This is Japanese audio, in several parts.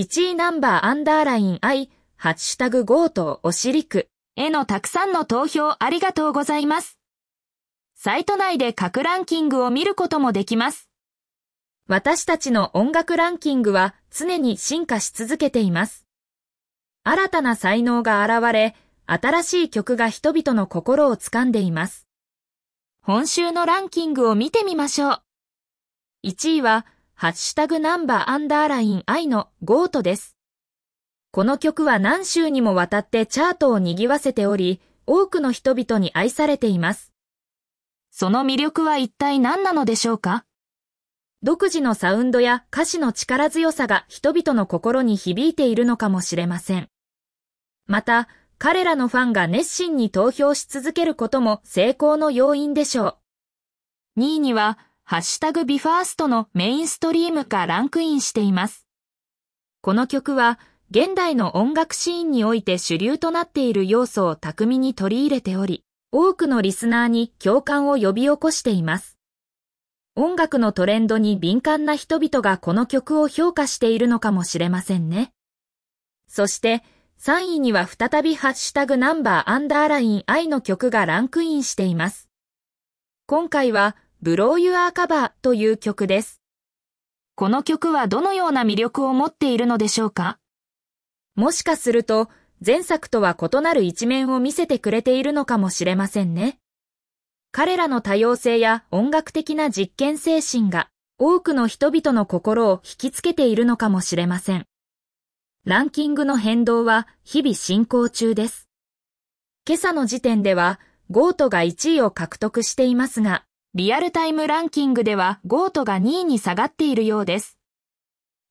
1位ナンバーアンダーライン I、ハッシュタグ GO とおしりくへのたくさんの投票ありがとうございます。サイト内で各ランキングを見ることもできます。私たちの音楽ランキングは常に進化し続けています。新たな才能が現れ、新しい曲が人々の心を掴んでいます。今週のランキングを見てみましょう。1位は、ハッシュタグナンバーアンダーライン愛のゴートです。この曲は何週にもわたってチャートを賑わせており、多くの人々に愛されています。その魅力は一体何なのでしょうか独自のサウンドや歌詞の力強さが人々の心に響いているのかもしれません。また、彼らのファンが熱心に投票し続けることも成功の要因でしょう。2位には、ハッシュタグビファーストのメインストリームかランクインしています。この曲は、現代の音楽シーンにおいて主流となっている要素を巧みに取り入れており、多くのリスナーに共感を呼び起こしています。音楽のトレンドに敏感な人々がこの曲を評価しているのかもしれませんね。そして、3位には再びハッシュタグナンバーアンダーライン I の曲がランクインしています。今回は、ブローユアーカバーという曲です。この曲はどのような魅力を持っているのでしょうかもしかすると、前作とは異なる一面を見せてくれているのかもしれませんね。彼らの多様性や音楽的な実験精神が多くの人々の心を引きつけているのかもしれません。ランキングの変動は日々進行中です。今朝の時点ではゴートが1位を獲得していますが、リアルタイムランキングではゴートが2位に下がっているようです。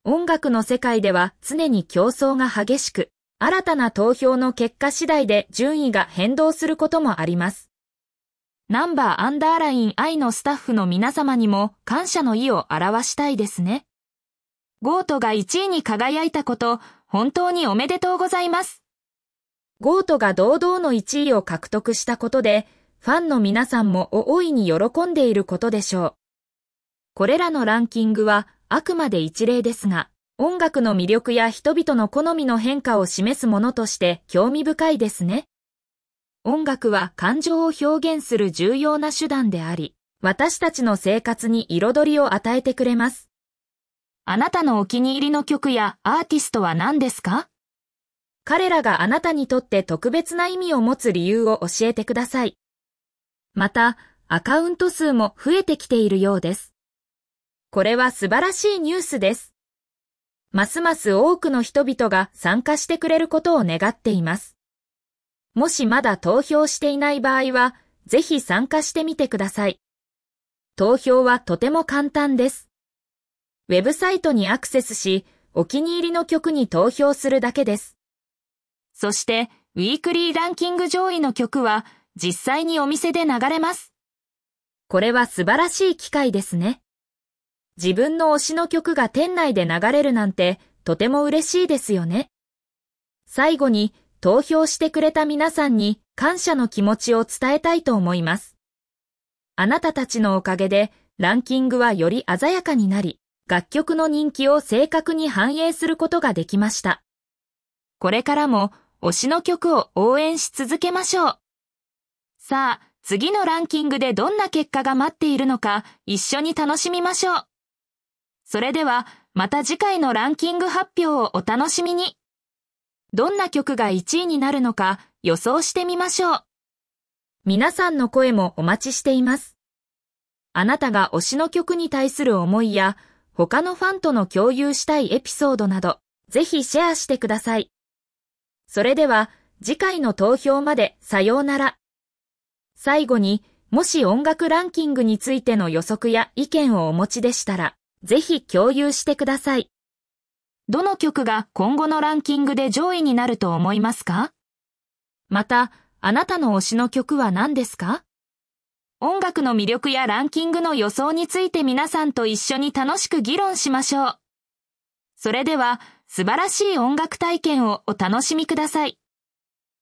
音楽の世界では常に競争が激しく、新たな投票の結果次第で順位が変動することもあります。ナンバーアンダーライン I のスタッフの皆様にも感謝の意を表したいですね。ゴートが1位に輝いたこと、本当におめでとうございます。ゴートが堂々の1位を獲得したことで、ファンの皆さんも大いに喜んでいることでしょう。これらのランキングはあくまで一例ですが、音楽の魅力や人々の好みの変化を示すものとして興味深いですね。音楽は感情を表現する重要な手段であり、私たちの生活に彩りを与えてくれます。あなたのお気に入りの曲やアーティストは何ですか彼らがあなたにとって特別な意味を持つ理由を教えてください。また、アカウント数も増えてきているようです。これは素晴らしいニュースです。ますます多くの人々が参加してくれることを願っています。もしまだ投票していない場合は、ぜひ参加してみてください。投票はとても簡単です。ウェブサイトにアクセスし、お気に入りの曲に投票するだけです。そして、ウィークリーランキング上位の曲は、実際にお店で流れます。これは素晴らしい機会ですね。自分の推しの曲が店内で流れるなんてとても嬉しいですよね。最後に投票してくれた皆さんに感謝の気持ちを伝えたいと思います。あなたたちのおかげでランキングはより鮮やかになり、楽曲の人気を正確に反映することができました。これからも推しの曲を応援し続けましょう。さあ、次のランキングでどんな結果が待っているのか一緒に楽しみましょう。それでは、また次回のランキング発表をお楽しみに。どんな曲が1位になるのか予想してみましょう。皆さんの声もお待ちしています。あなたが推しの曲に対する思いや、他のファンとの共有したいエピソードなど、ぜひシェアしてください。それでは、次回の投票までさようなら。最後に、もし音楽ランキングについての予測や意見をお持ちでしたら、ぜひ共有してください。どの曲が今後のランキングで上位になると思いますかまた、あなたの推しの曲は何ですか音楽の魅力やランキングの予想について皆さんと一緒に楽しく議論しましょう。それでは、素晴らしい音楽体験をお楽しみください。